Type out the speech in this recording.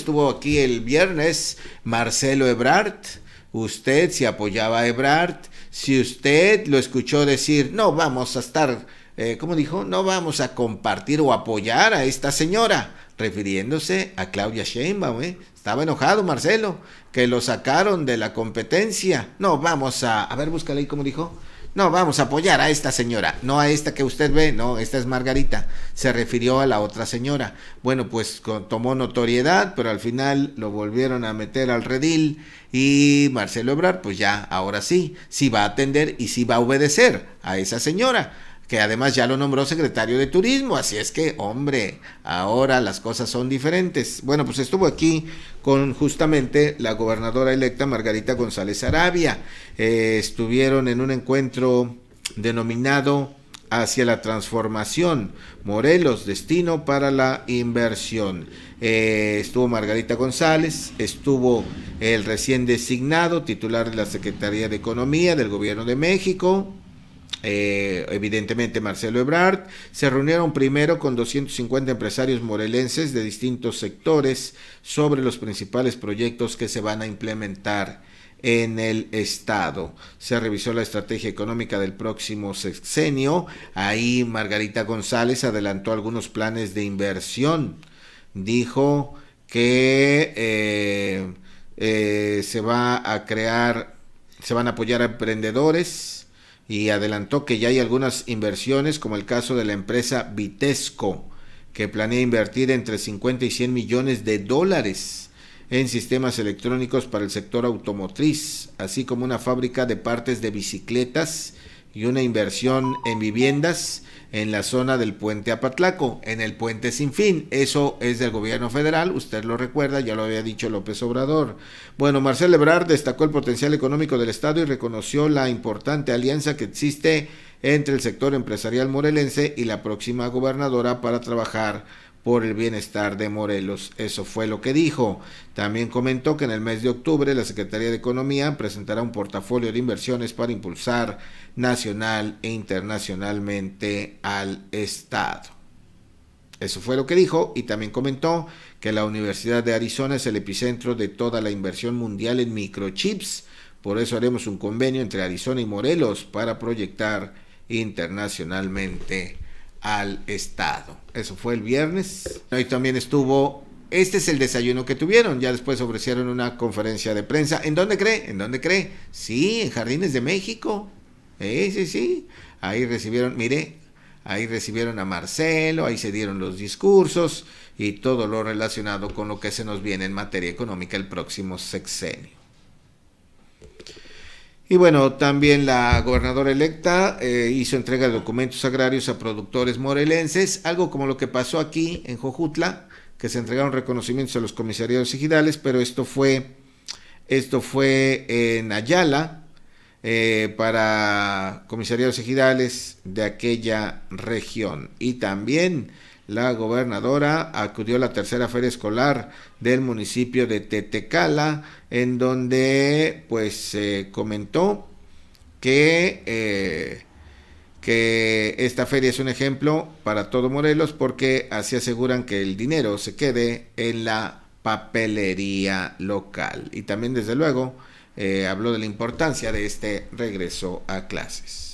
estuvo aquí el viernes, Marcelo Ebrard, usted si apoyaba a Ebrard, si usted lo escuchó decir, no vamos a estar, eh, como dijo? No vamos a compartir o apoyar a esta señora, refiriéndose a Claudia Sheinbaum, ¿eh? Estaba enojado Marcelo, que lo sacaron de la competencia. No, vamos a, a ver, búscale ahí cómo dijo. No, vamos a apoyar a esta señora, no a esta que usted ve, no, esta es Margarita. Se refirió a la otra señora. Bueno, pues tomó notoriedad, pero al final lo volvieron a meter al redil y Marcelo Ebrard, pues ya, ahora sí, sí va a atender y sí va a obedecer a esa señora que además ya lo nombró secretario de Turismo. Así es que, hombre, ahora las cosas son diferentes. Bueno, pues estuvo aquí con justamente la gobernadora electa Margarita González Arabia. Eh, estuvieron en un encuentro denominado hacia la transformación. Morelos, destino para la inversión. Eh, estuvo Margarita González, estuvo el recién designado titular de la Secretaría de Economía del Gobierno de México, eh, evidentemente Marcelo Ebrard, se reunieron primero con 250 empresarios morelenses de distintos sectores sobre los principales proyectos que se van a implementar en el Estado. Se revisó la estrategia económica del próximo sexenio. Ahí Margarita González adelantó algunos planes de inversión. Dijo que eh, eh, se va a crear, se van a apoyar a emprendedores y adelantó que ya hay algunas inversiones, como el caso de la empresa Vitesco, que planea invertir entre 50 y 100 millones de dólares en sistemas electrónicos para el sector automotriz, así como una fábrica de partes de bicicletas y una inversión en viviendas en la zona del puente Apatlaco, en el puente sin fin. Eso es del gobierno federal, usted lo recuerda, ya lo había dicho López Obrador. Bueno, Marcel Lebrard destacó el potencial económico del Estado y reconoció la importante alianza que existe entre el sector empresarial morelense y la próxima gobernadora para trabajar por el bienestar de Morelos. Eso fue lo que dijo. También comentó que en el mes de octubre la Secretaría de Economía presentará un portafolio de inversiones para impulsar nacional e internacionalmente al Estado. Eso fue lo que dijo y también comentó que la Universidad de Arizona es el epicentro de toda la inversión mundial en microchips. Por eso haremos un convenio entre Arizona y Morelos para proyectar internacionalmente al Estado. Eso fue el viernes. Ahí también estuvo este es el desayuno que tuvieron. Ya después ofrecieron una conferencia de prensa. ¿En dónde cree? ¿En dónde cree? Sí, en Jardines de México. Sí, eh, sí, sí. Ahí recibieron, mire, ahí recibieron a Marcelo, ahí se dieron los discursos y todo lo relacionado con lo que se nos viene en materia económica el próximo sexenio. Y bueno, también la gobernadora electa eh, hizo entrega de documentos agrarios a productores morelenses, algo como lo que pasó aquí en Jojutla, que se entregaron reconocimientos a los comisariados ejidales, pero esto fue, esto fue en Ayala eh, para comisariados ejidales de aquella región. Y también la gobernadora acudió a la tercera feria escolar del municipio de Tetecala, en donde pues se comentó que, eh, que esta feria es un ejemplo para todo Morelos porque así aseguran que el dinero se quede en la papelería local. Y también desde luego eh, habló de la importancia de este regreso a clases.